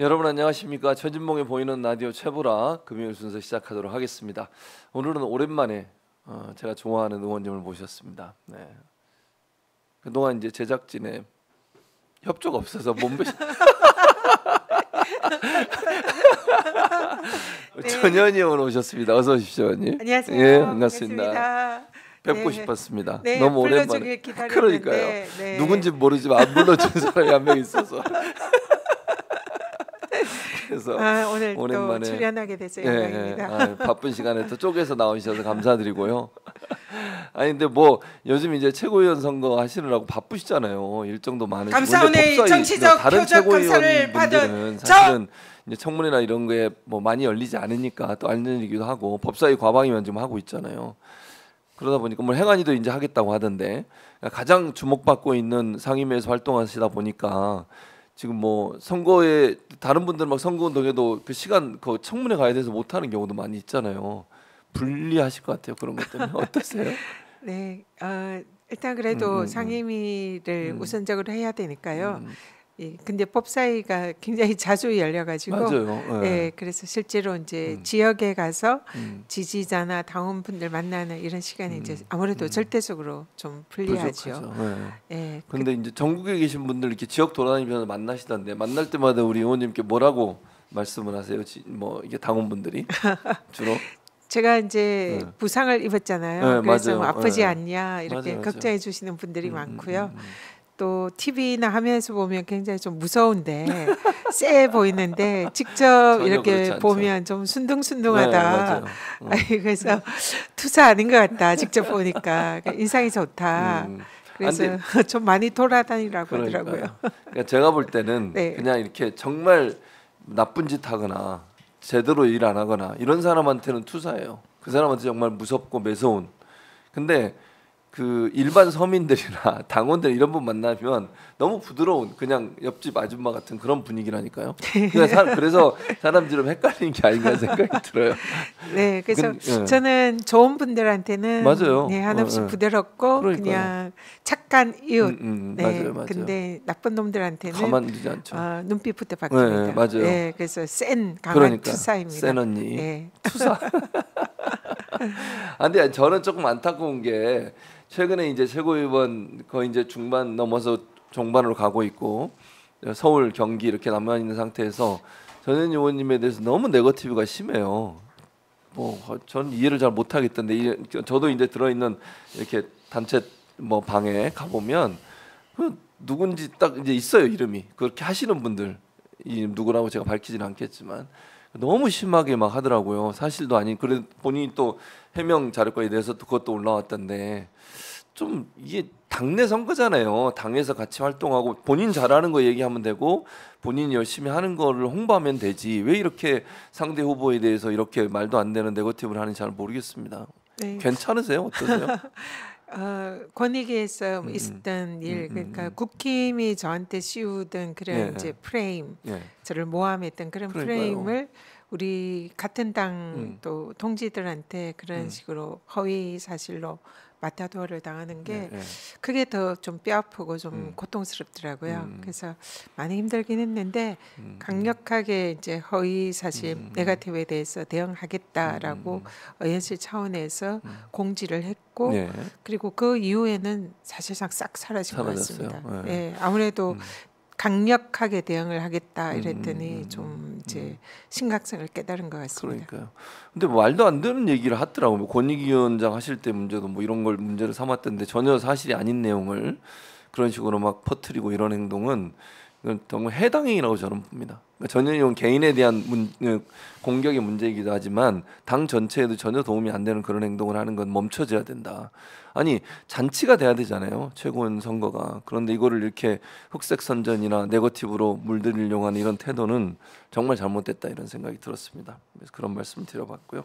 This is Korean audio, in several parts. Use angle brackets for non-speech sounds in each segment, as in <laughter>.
여러분 안녕하십니까? 최진봉의 보이는 라디오 최보라 금요일 순서 시작하도록 하겠습니다. 오늘은 오랜만에 어, 제가 좋아하는 응원님을 모셨습니다. 네. 그동안 이제 제작진의 협조가 없어서 몸배 <laughs> 네. 전현희 의원 오셨습니다. 어서 오십시오, 언니. 안녕하세요. 예, 반갑습니다. 반갑습니다. 뵙고 네. 싶었습니다. 네, 너무 오랜만에. 그러니까요. 네, 네. 누군지 모르지만 안 불러준 사람이 한 명 있어서 <laughs> 그래서 아, 오늘 오랜만에 출연하게 되세영광입 예, 예. 아, 바쁜 시간에 또 쪼개서 나오셔서 감사드리고요. <laughs> 아니 근데 뭐 요즘 이제 최고위원 선거 하시느라고 바쁘시잖아요. 일정도 많으시고 감사원의 정치적 다른 최고위원 분들은 사실은 이제 청문회나 이런 거뭐 많이 열리지 않으니까 또안리기도 하고 법사위 과방위만 좀 하고 있잖아요. 그러다 보니까 뭐 행안위도 이제 하겠다고 하던데 그러니까 가장 주목받고 있는 상임위에서 활동하시다 보니까 지금 뭐 선거에 다른 분들 막 선거 운동에도 그 시간 그 청문회 가야 돼서 못 하는 경우도 많이 있잖아요. 불리하실 것 같아요. 그런 것 때문에 <laughs> 어떠세요? 네. 어, 일단 그래도 음 음, 음, 음, 상임위를 음. 우선적으로 해야 되니까요. 음. 예, 근데 법사위가 굉장히 <laughs> 자주 열려가지고 맞아요. 예. 예 그래서 실제로 이제 음. 지역에 가서 음. 지지자나 당원분들 만나는 이런 시간이 음. 이제 아무래도 음. 절대적으로 좀 불리하죠. 예. 예. 근데 그, 이제 전국에 계신 분들 이렇게 지역 돌아다니면서 만나시던데 만날 때마다 우리 의원님께 뭐라고 말씀을 하세요? 지, 뭐 이게 당원분들이 <laughs> 주로 제가 이제 네. 부상을 입었잖아요. 네, 그래서 뭐 아프지 네. 않냐 이렇게 맞아요, 걱정해 주시는 분들이 음, 음 많고요. 음, 음, 또 TV나 화면에서 보면 굉장히 좀 무서운데 <laughs> 쎄 보이는데 직접 이렇게 보면 좀 순둥순둥하다. 네, <laughs> 음. 그래서 투사 아닌 것 같다. 직접 보니까 그니까 인상이 좋다. 음. 그래서 아, <laughs> 좀 많이 돌아다니라고 그러니까요. 하더라고요. 그러니까 제가 볼 때는 네. 그냥 이렇게 정말 나쁜 짓 하거나 제대로 일 안 하거나 이런 사람한테는 투사예요. 그 사람한테 정말 무섭고 매서운. 근데 그 일반 서민들이나 <laughs> 당원들 이런 분 만나면 너무 부드러운 그냥 옆집 아줌마 같은 그런 분위기라니까요. 그러니까 그래서 사람들이 헷갈리는 게 아닌가 생각이 들어요. <laughs> 네, 그래서 근, 예. 저는 좋은 분들한테는 맞아요. 네, 한없이 어, 예. 부드럽고 그러니까요. 그냥 착한 이웃. 음, 음, 음, 네, 맞아요, 맞아요. 근데 나쁜 놈들한테는 가만 두지 않죠. 어, 눈빛부터 바뀝니다. 네, 맞아요. 네, 그래서 센 강한 그러니까, 투사입니다. 센 언니. 네. 투사. 안데 <laughs> 아, 저는 조금 안타까운 게. 최근에 이제 최고위원 거의 이제 중반 넘어서 종반으로 가고 있고 서울 경기 이렇게 남아 있는 상태에서 전현 의원님에 대해서 너무 네거티브가 심해요. 뭐전 어, 이해를 잘 못하겠던데 저도 이제 들어있는 이렇게 단체 뭐 방에 가보면 그 누군지 딱 이제 있어요 이름이 그렇게 하시는 분들 이 누구라고 제가 밝히지는 않겠지만 너무 심하게 막 하더라고요 사실도 아닌 그래 본인이 또 해명 자료 거에 대해서 그것도 올라왔던데 좀 이게 당내 선거잖아요. 당에서 같이 활동하고 본인 잘하는 거 얘기하면 되고 본인이 열심히 하는 거를 홍보하면 되지. 왜 이렇게 상대 후보에 대해서 이렇게 말도 안 되는 네거티브를 하는지 잘 모르겠습니다. 네. 괜찮으세요? 어떠세요? <laughs> 어, 권익위에서 음, 음, 있었던 음, 일 음, 그러니까 음, 국힘이 저한테 씌우던 그런 예, 이제 예. 프레임 예. 저를 모함했던 그런 그러니까요. 프레임을 우리 같은 당또 음. 동지들한테 그런 음. 식으로 허위 사실로 마타도어를 당하는 게 네, 네. 그게 더 좀 뼈아프고 좀 음. 고통스럽더라고요. 음. 그래서 많이 힘들긴 했는데 음, 음. 강력하게 이제 허위 사실 음. 네가티브에 대해서 대응하겠다라고 연실 차원에서 공지를 했고 네. 그리고 그 이후에는 사실상 싹 사라진 사라졌어요. 것 같습니다. 네. 예, 아무래도 강력하게 대응을 하겠다 이랬더니 음, 음, 음, 좀 이제 심각성을 깨달은 것 같습니다. 그러니까요. 근데 말도 안 되는 얘기를 하더라고요. 뭐 권익위원장 하실 때 문제도 뭐 이런 걸 문제를 삼았던데 전혀 사실이 아닌 내용을 그런 식으로 막 퍼뜨리고 이런 행동은 정말 해당행위라고 저는 봅니다. 그러니까 전현희 개인에 대한 문, 그 공격의 문제이기도 하지만 당 전체에도 전혀 도움이 안 되는 그런 행동을 하는 건 멈춰져야 된다. 아니 잔치가 돼야 되잖아요. 최고원 선거가 그런데 이거를 이렇게 흑색 선전이나 네거티브로 물들이려고 하는 이런 태도는 정말 잘못됐다 이런 생각이 들었습니다. 그래서 그런 말씀 드려봤고요.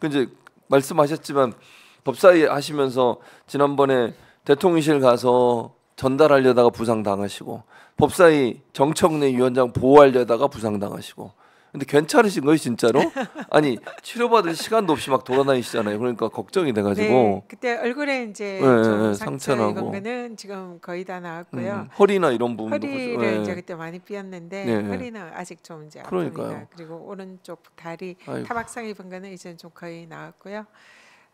그 이제 말씀하셨지만 법사위 하시면서 지난번에 대통령실 가서 전달하려다가 부상 당하시고 법사위 정청래 위원장 보호하려다가 부상당하시고 근데 괜찮으신 거예요 진짜로? <laughs> 아니 치료받을 시간도 없이 막 돌아다니시잖아요. 그러니까 걱정이 돼가지고 네, 그때 얼굴에 이제 네, 네, 네 상처나고 거는 지금 거의 다 나았고요. 음, 허리나 이런 부분도 허리를 네. 이제 그때 많이 삐었는데 네. 허리는 아직 좀 이제 아픕니다. 그리고 오른쪽 다리 아이고. 타박상 입은 거는 이제 좀 거의 나았고요.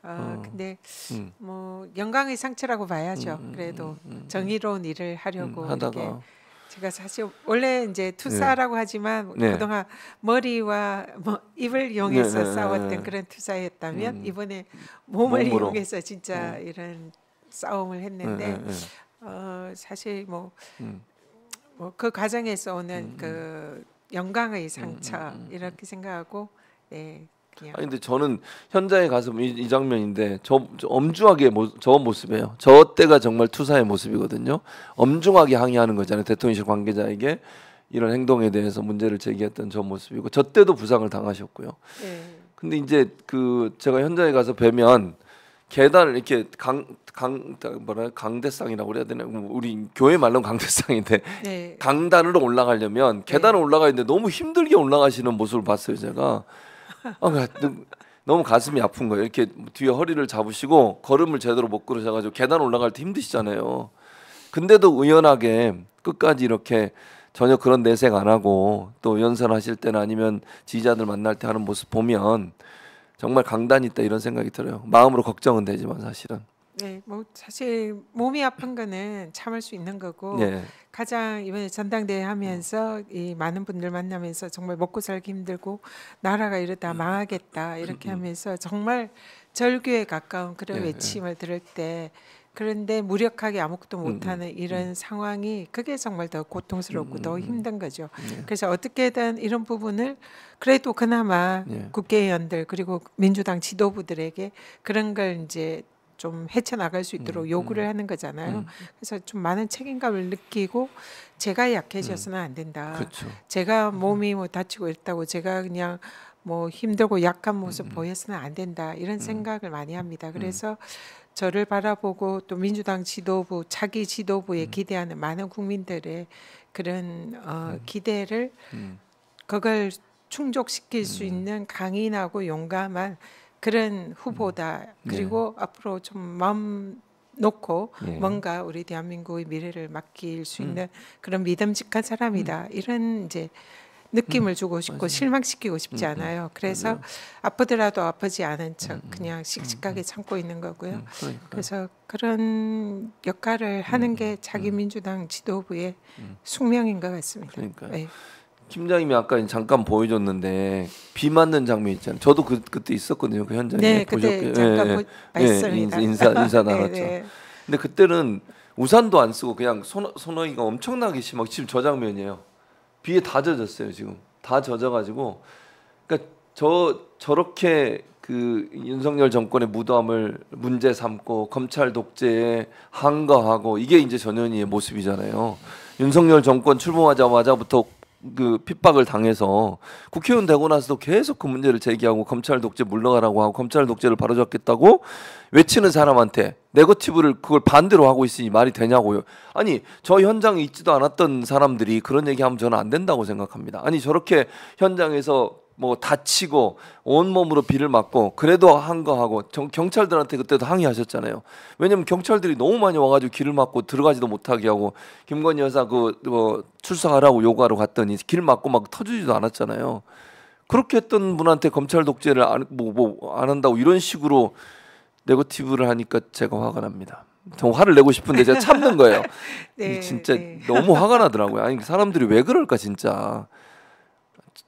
어, 어, 근데 음. 뭐 영광의 상처라고 봐야죠. 음, 음 그래도 음, 음, 정의로운 일을 하려고 하다가. 이렇게 제가 사실 원래 이제 투사라고 네. 하지만 네. 그동안 머리와 뭐 입을 이용해서 네. 네, 네 싸웠던 네. 그런 투사였다면 음. 이번에 몸을 몸으로. 이용해서 진짜 이런 싸움을 했는데 어, 사실 뭐그 음. 뭐 그 과정에서 오는 음. 음. 그 영광의 음, 음, 상처 이렇게 생각하고 네, 볼게요. 아니 근데 저는 현장에 가서 이, 이 장면인데 저, 저 엄중하게 모, 저 모습이에요. 저 때가 정말 투사의 모습이거든요. 엄중하게 항의하는 거잖아요. 대통령실 관계자에게 이런 행동에 대해서 문제를 제기했던 저 모습이고 저 때도 부상을 당하셨고요. 네. 근데 이제 그 제가 현장에 가서 뵈면 계단을 이렇게 강 강 뭐라 강대상이라고 그래야 되나 뭐 우리 교회 말로 는 강대상인데 네. 강단으로 올라가려면 계단을 네. 올라가는데 너무 힘들게 올라가시는 모습을 봤어요 제가. 어, 너무 가슴이 아픈 거예요. 이렇게 뒤에 허리를 잡으시고 걸음을 제대로 못 걸으셔가지고 계단 올라갈 때 힘드시잖아요. 근데도 의연하게 끝까지 이렇게 전혀 그런 내색 안 하고 또 연설하실 때나 아니면 지지자들 만날 때 하는 모습 보면 정말 강단 있다 이런 생각이 들어요. 마음으로 걱정은 되지만 사실은. 네, 뭐 사실 몸이 아픈 거는 참을 수 있는 거고 네. 가장 이번에 전당대회 하면서 이 많은 분들 만나면서 정말 먹고 살기 힘들고 나라가 이러다 음. 망하겠다 이렇게 하면서 정말 절규에 가까운 그런 네. 외침을 들을 때 그런데 무력하게 아무것도 음, 음. 못하는 음, 이런 음. 상황이 그게 정말 더 고통스럽고 음, 더 힘든 거죠. 네. 그래서 어떻게든 이런 부분을 그래도 그나마 네. 국회의원들 그리고 민주당 지도부들에게 그런 걸 이제 좀 헤쳐나갈 수 있도록 음, 요구를 음. 하는 거잖아요. 음. 그래서 좀 많은 책임감을 느끼고 제가 약해져서는 음. 안 된다. 그쵸. 그렇죠. 제가 음. 몸이 뭐 다치고 있다고 제가 그냥 뭐 힘들고 약한 음, 모습 보여서는 안 된다. 이런 생각을 많이 합니다. 그래서 저를 바라보고 또 민주당 지도부, 차기 지도부에 기대하는 많은 국민들의 그런 어, 기대를 그걸 충족시킬 수 있는 강인하고 용감한 그런 음. 후보다 네. 그리고 네. 앞으로 좀 마음 놓고 네. 뭔가 우리 대한민국의 미래를 맡길 수 음. 있는 음. 그런 믿음직한 사람이다 음. 이런 이제 느낌을 음. 주고 싶고 맞아요. 실망시키고 싶지 음, 않아요. 그래서 맞아요. 아프더라도 아프지 않은 척 그냥 씩씩하게 참고 있는 거고요. 그러니까. 그래서 그런 역할을 하는 게 자기 민주당 지도부의 숙명인 것 같습니다. 그러니까. 네. 팀장님이 아까 잠깐 보여줬는데 비 맞는 장면 있잖아요. 저도 그 그때 있었거든요. 그 현장에 네, 보셨게 예, 잠깐 예, 예. 보... 예, 인사 인사 <laughs> 나갔죠 네, 네. 근데 그때는 우산도 안 쓰고 그냥 소너, 소너기가 엄청나게 심하고 지금 저 장면이에요. 비에 다 젖었어요 지금 다 젖어가지고 그러니까 저 저렇게 그 윤석열 정권의 무도함을 문제 삼고 검찰 독재에 한거하고 이게 이제 전현희의 모습이잖아요. 윤석열 정권 출범하자마자부터 그 핍박을 당해서 국회의원 되고 나서도 계속 그 문제를 제기하고 검찰 독재 물러가라고 하고 검찰 독재를 바로잡겠다고 외치는 사람한테 네거티브를 그걸 반대로 하고 있으니 말이 되냐고요. 아니 저 현장에 있지도 않았던 사람들이 그런 얘기하면 저는 안 된다고 생각합니다. 아니 저렇게 현장에서 뭐 다치고 온몸으로 비를 맞고 그래도 한 거 하고 경찰들한테 그때도 항의하셨잖아요. 왜냐면 경찰들이 너무 많이 와가지고 길을 막고 들어가지도 못하게 하고 김건희 여사 그 뭐 출석하라고 요구하러 갔더니 길 막고 막 터지지도 않았잖아요. 그렇게 했던 분한테 검찰 독재를 안, 뭐, 뭐, 안 한다고 이런 식으로 네거티브를 하니까 제가 화가 납니다. 좀 화를 내고 싶은데 제가 참는 거예요. <laughs> 네, 진짜 네. 너무 화가 나더라고요. 아니 사람들이 왜 그럴까 진짜.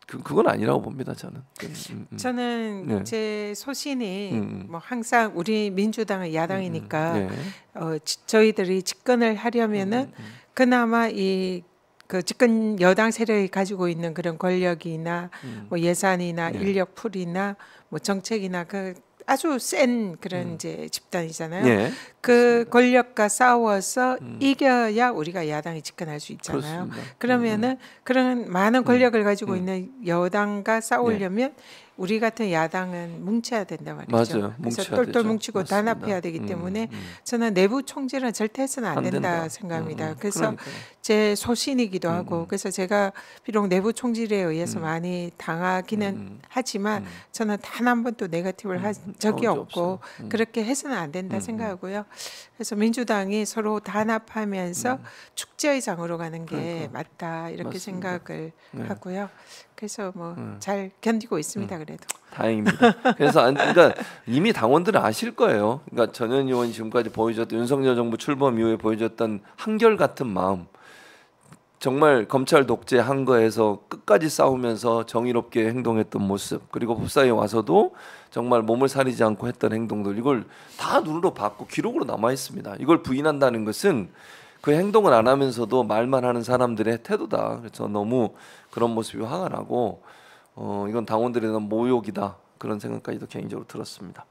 그, 그건 아니라고 봅니다 저는. 음, 음. 음. 저는 네. 제 소신이 음, 음, 뭐 항상 우리 민주당은 야당이니까 음, 네. 어, 지, 저희들이 집권을 하려면은 그나마 이그 집권 여당 세력이 가지고 있는 그런 권력이나 뭐 예산이나 네. 인력 풀이나 뭐 정책이나 그 아주 센 그런 이제 집단이잖아요. 네. 그 권력과 싸워서 음. 이겨야 우리가 야당이 집권할 수 있잖아요. 그렇습니다. 그러면은 음. 음. 그런 많은 권력을 음, 가지고 음. 있는 여당과 싸우려면 네. 우리 같은 야당은 뭉쳐야 된다 말이죠. 맞아요. 그래서 똘똘 되죠. 뭉치고 맞습니다. 단합해야 되기 때문에 음, 음. 저는 내부 총질은 절대 해서는 안, 안 된다, 된다, 생각합니다. 음, 그래서 그러니까제 소신이기도 하고 그래서 제가 비록 내부 총질에 의해서 많이 당하기는 하지만 저는 단 한 번도 네거티브를 한 적이 없고 그렇게 해서는 안 된다 생각하고요. 그래서 민주당이 서로 단합하면서 음. 축제의장으로 가는 게 그러니까. 맞다 이렇게 맞습니다. 생각을 네. 하고요. 그래서 뭐잘 음. 견디고 있습니다. 음. 그래도 다행입니다. 그래서 안, 그러니까 이미 당원들은 아실 거예요. 그러니까 전현 의원 지금까지 보여줬던 윤석열 정부 출범 이후에 보여줬던 한결 같은 마음. 정말 검찰 독재한 거에서 끝까지 싸우면서 정의롭게 행동했던 모습 그리고 법사에 와서도 정말 몸을 사리지 않고 했던 행동들 이걸 다 눈으로 봤고 기록으로 남아 있습니다. 이걸 부인한다는 것은 그 행동을 안 하면서도 말만 하는 사람들의 태도다. 그래서 너무 그런 모습이 화가 나고 어 이건 당원들에 대한 모욕이다 그런 생각까지도 개인적으로 들었습니다.